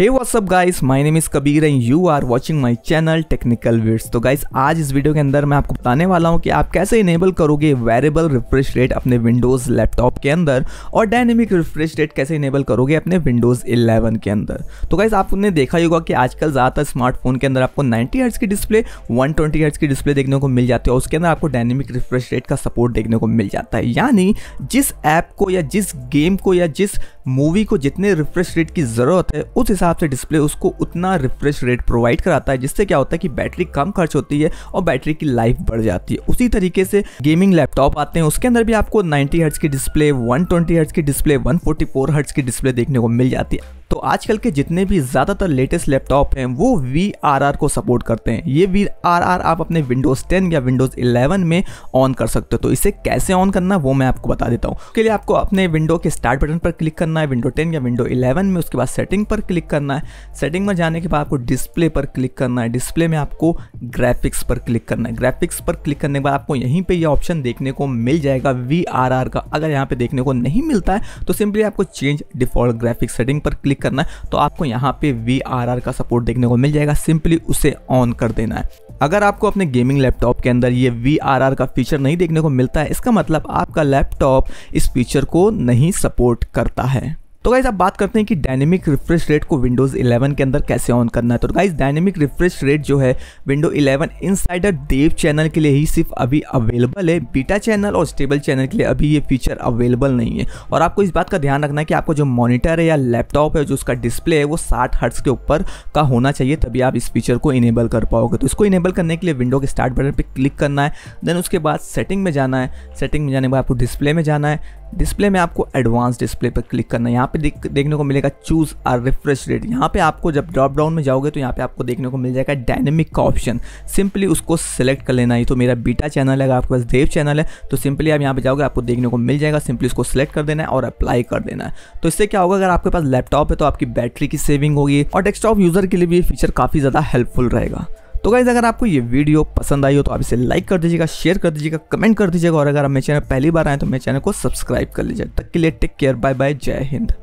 hey whatsapp guys my name is Kabir and you are watching my channel Technical Weeds तो guys आज इस video के अंदर मैं आपको बताने वाला हूं कि आप कैसे इनेबल करोगे वेरिएबल रिफ्रेश रेट अपने विंडोज लैपटॉप के अंदर और डायनेमिक रिफ्रेश रेट कैसे इनेबल करोगे अपने विंडोज 11 के अंदर तो गाइस आपने देखा ही होगा कि आजकल ज़्यादातर स्मार्टफोन के अंदर आपको नाइन्टी हर्ट्स की डिस्प्ले वन ट्वेंटी की डिस्प्ले देखने को मिल जाती है उसके अंदर आपको डायनेमिक रिफ्रेश रेट का सपोर्ट देखने को मिल जाता है यानी जिस ऐप को या जिस गेम को या जिस मूवी को जितने रिफ्रेश रेट की ज़रूरत है उस हिसाब से डिस्प्ले उसको उतना रिफ्रेश रेट प्रोवाइड कराता है जिससे क्या होता है कि बैटरी कम खर्च होती है और बैटरी की लाइफ बढ़ जाती है उसी तरीके से गेमिंग लैपटॉप आते हैं उसके अंदर भी आपको नाइन्टी हर्ट्स की डिस्प्ले वन ट्वेंटी की display one forty four hertz की डिस्प्ले देखने को मिल जाती है तो आजकल के जितने भी ज़्यादातर लेटेस्ट लैपटॉप हैं वो वी को सपोर्ट करते हैं ये वी आप अपने विंडोज़ टेन या विंडोज़ इलेवन में ऑन कर सकते हो तो इसे कैसे ऑन करना वो मैं आपको बता देता हूँ उसके लिए आपको अपने विंडो के स्टार्ट बटन पर क्लिक करना है विंडो टेन या विंडो इलेवन में उसके बाद सेटिंग पर क्लिक करना है सेटिंग में जाने के बाद आपको डिस्प्ले पर क्लिक करना है डिस्प्ले में आपको ग्राफिक्स पर क्लिक करना है ग्राफिक्स पर क्लिक करने के बाद आपको यहीं पर यह ऑप्शन देखने को मिल जाएगा वी का अगर यहाँ पे देखने को नहीं मिलता है तो सिंपली आपको चेंज डिफॉल्ट ग्राफिक्स सेटिंग पर क्लिक क्लिक करना है तो आपको यहाँ पे वी का सपोर्ट देखने को मिल जाएगा सिंपली उसे ऑन कर देना है अगर आपको अपने गेमिंग लैपटॉप के अंदर ये वी का फीचर नहीं देखने को मिलता है इसका मतलब आपका लैपटॉप इस फीचर को नहीं सपोर्ट करता है तो गाइज आप बात करते हैं कि डायनेमिक रिफ्रेश रेट को विंडोज़ 11 के अंदर कैसे ऑन करना है तो गाइज डायनेमिक रिफ्रेश रेट जो है विंडो 11 इनसाइडर देव चैनल के लिए ही सिर्फ अभी अवेलेबल है बीटा चैनल और स्टेबल चैनल के लिए अभी ये फीचर अवेलेबल नहीं है और आपको इस बात का ध्यान रखना है कि आपको जो मॉनिटर है या लैपटॉप है जो उसका डिस्प्ले है वो साठ हर्ट्स के ऊपर का होना चाहिए तभी आप इस फीचर को इनेबल कर पाओगे तो इसको इनेबल करने के लिए विंडो के स्टार्ट बटन पर क्लिक करना है देन उसके बाद सेटिंग में जाना है सेटिंग में जाने के बाद आपको डिस्प्ले में जाना है डिस्प्ले में आपको एडवांस डिस्प्ले पर क्लिक करना है यहाँ पे देख, देखने को मिलेगा चूज आर रिफ्रेश रेट यहाँ पे आपको जब ड्रॉप डाउन में जाओगे तो यहाँ पे आपको देखने को मिल जाएगा डायनेमिक का ऑप्शन सिंपली उसको सेलेक्ट कर लेना है तो मेरा बीटा चैनल है आपके पास देव चैनल है तो सिंपली आप यहाँ पे जाओगे आपको देखने को मिल जाएगा सिंपली उसको सेलेक्ट कर देना है और अप्लाई कर देना है तो इससे क्या होगा अगर आपके पास लैपटॉप है तो आपकी बैटरी की सेविंग होगी और डेस्कटॉप यूजर के लिए भी ये फीचर काफ़ी ज़्यादा हेल्पफुल रहेगा तो गाइज़ अगर आपको ये वीडियो पसंद आई हो तो आप इसे लाइक कर दीजिएगा शेयर कर दीजिएगा कमेंट कर दीजिएगा और अगर आप मेरे चैनल पहली बार आए तो मेरे चैनल को सब्सक्राइब कर लीजिए तक के लिए टेक केयर बाय बाय जय हिंद